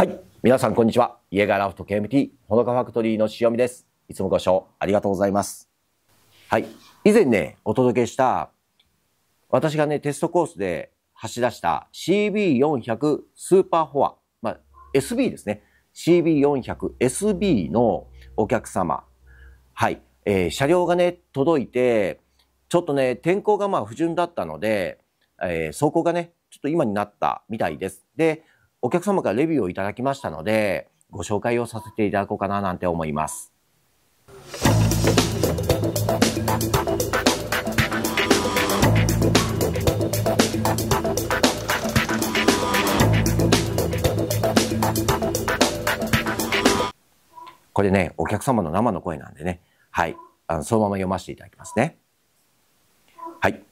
はい。皆さん、こんにちは。イエガーラフト KMT、ほのかファクトリーの塩見です。いつもご視聴ありがとうございます。はい。以前ね、お届けした、私がね、テストコースで走り出した CB400 スーパーフォア、まあ、SB ですね。CB400、SB のお客様。はい。えー、車両がね、届いて、ちょっとね、天候がまあ不順だったので、えー、走行がね、ちょっと今になったみたいです。で、お客様からレビューをいただきましたので、ご紹介をさせていただこうかななんて思います。これね、お客様の生の声なんでね。はい。あのそのまま読ませていただきますね。はい。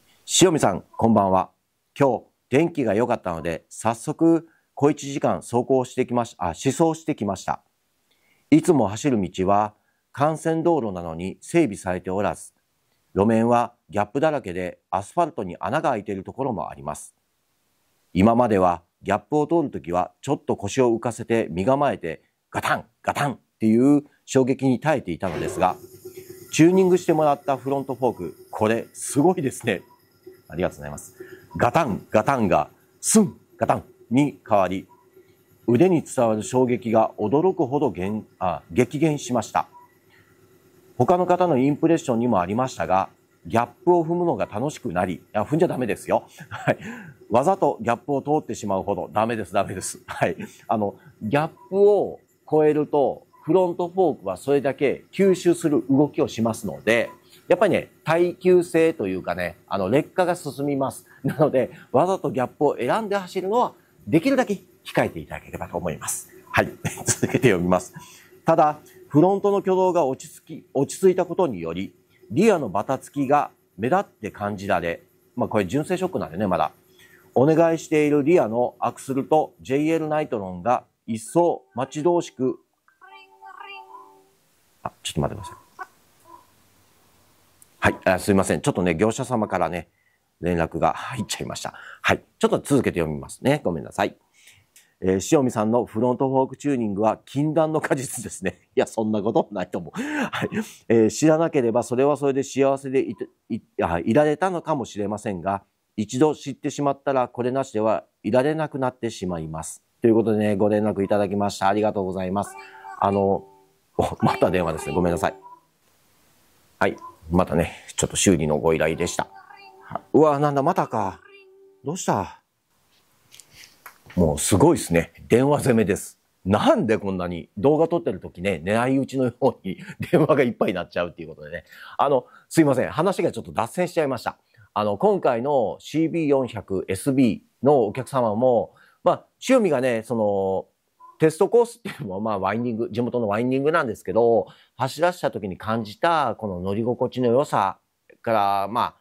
塩見さん、こんばんは。今日、天気が良かったので、早速、小一時間走行してきまし、あ、思想してきました。いつも走る道は幹線道路なのに整備されておらず、路面はギャップだらけでアスファルトに穴が開いているところもあります。今まではギャップを通るときはちょっと腰を浮かせて身構えてガタンガタンっていう衝撃に耐えていたのですが、チューニングしてもらったフロントフォーク、これすごいですね。ありがとうございます。ガタンガタンがスンガタンに変わり、腕に伝わる衝撃が驚くほど減あ激減しました。他の方のインプレッションにもありましたが、ギャップを踏むのが楽しくなり、いや踏んじゃダメですよ。はい。わざとギャップを通ってしまうほどダメです、ダメです。はい。あの、ギャップを超えると、フロントフォークはそれだけ吸収する動きをしますので、やっぱりね、耐久性というかね、あの、劣化が進みます。なので、わざとギャップを選んで走るのはできるだけ控えていただければと思います。はい。続けて読みます。ただ、フロントの挙動が落ち着き、落ち着いたことにより、リアのバタつきが目立って感じられ、まあこれ純正ショックなんでね、まだ。お願いしているリアのアクスルと JL ナイトロンが一層待ち遠しく、あ、ちょっと待ってください。はい、あすいません。ちょっとね、業者様からね、連絡が入っちゃいました。はい。ちょっと続けて読みますね。ごめんなさい。えー、塩見さんのフロントフォークチューニングは禁断の果実ですね。いや、そんなことないと思う。はい。えー、知らなければそれはそれで幸せでいいいられたのかもしれませんが、一度知ってしまったらこれなしではいられなくなってしまいます。ということでね、ご連絡いただきました。ありがとうございます。あの、また電話ですね。ごめんなさい。はい。またね、ちょっと修理のご依頼でした。うわ、なんだ、またか。どうしたもうすごいですね。電話攻めです。なんでこんなに動画撮ってる時ね、狙い撃ちのように 電話がいっぱいになっちゃうっていうことでね。あの、すいません。話がちょっと脱線しちゃいました。あの、今回の CB400SB のお客様も、まあ、趣味がね、その、テストコースっていうのは、まあ、ワインディング、地元のワインディングなんですけど、走らせた時に感じた、この乗り心地の良さから、まあ、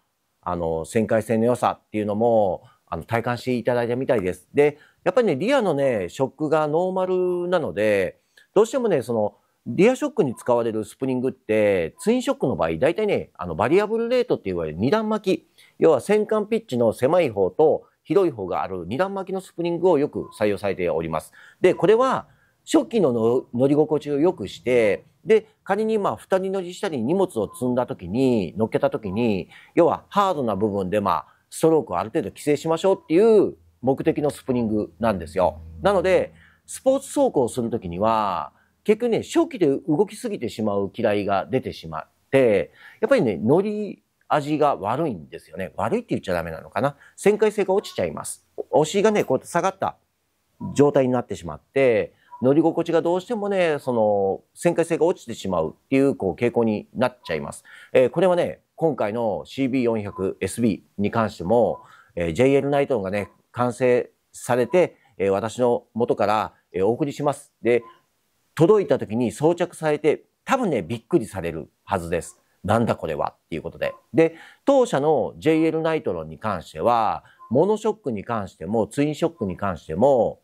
あの、旋回性の良さっていうのも、あの、体感していただいたみたいです。で、やっぱりね、リアのね、ショックがノーマルなので、どうしてもね、その、リアショックに使われるスプリングって、ツインショックの場合、大体ね、あの、バリアブルレートって言われる二段巻き。要は、戦艦ピッチの狭い方と広い方がある二段巻きのスプリングをよく採用されております。で、これは、初期の乗り心地を良くして、で、仮にまあ、二人乗りしたり荷物を積んだ時に、乗っけた時に、要はハードな部分でまあ、ストロークをある程度規制しましょうっていう目的のスプリングなんですよ。なので、スポーツ走行をする時には、結局ね、初期で動きすぎてしまう嫌いが出てしまって、やっぱりね、乗り味が悪いんですよね。悪いって言っちゃダメなのかな。旋回性が落ちちゃいます。お尻がね、こうやって下がった状態になってしまって、乗り心地がどうしてもね、その、旋回性が落ちてしまうっていう、こう、傾向になっちゃいます。えー、これはね、今回の CB400SB に関しても、えー、JL ナイトンがね、完成されて、えー、私の元から、えー、お送りします。で、届いた時に装着されて、多分ね、びっくりされるはずです。なんだこれはっていうことで。で、当社の JL ナイトロンに関しては、モノショックに関しても、ツインショックに関しても、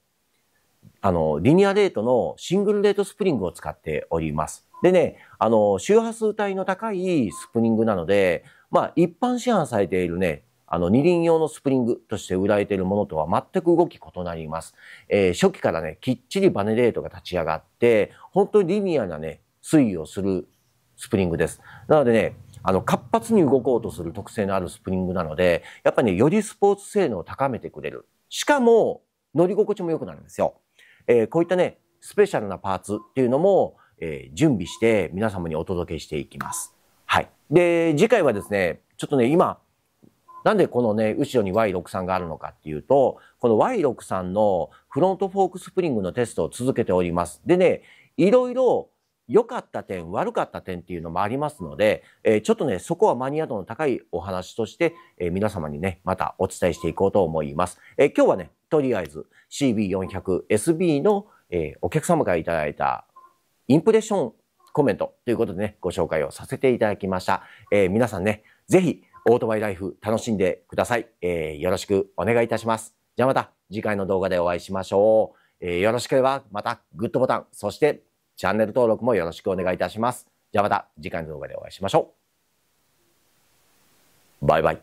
あの、リニアレートのシングルレートスプリングを使っております。でね、あの、周波数帯の高いスプリングなので、まあ、一般市販されているね、あの、二輪用のスプリングとして売られているものとは全く動き異なります。えー、初期からね、きっちりバネレートが立ち上がって、本当にリニアなね、推移をするスプリングです。なのでね、あの、活発に動こうとする特性のあるスプリングなので、やっぱりね、よりスポーツ性能を高めてくれる。しかも、乗り心地も良くなるんですよ。えー、こういったね、スペシャルなパーツっていうのも、えー、準備して皆様にお届けしていきます。はい。で、次回はですね、ちょっとね、今、なんでこのね、後ろに Y63 があるのかっていうと、この Y63 のフロントフォークスプリングのテストを続けております。でね、いろいろ良かった点、悪かった点っていうのもありますので、えー、ちょっとね、そこはマニア度の高いお話として、えー、皆様にね、またお伝えしていこうと思います。えー、今日はね、とりあえず CB400SB の、えー、お客様からいただいたインプレッションコメントということでね、ご紹介をさせていただきました。えー、皆さんね、ぜひ、オートバイライフ楽しんでください。えー、よろしくお願いいたします。じゃあまた次回の動画でお会いしましょう。えー、よろしければまたグッドボタン、そしてチャンネル登録もよろしくお願いいたします。じゃあまた次回の動画でお会いしましょう。バイバイ。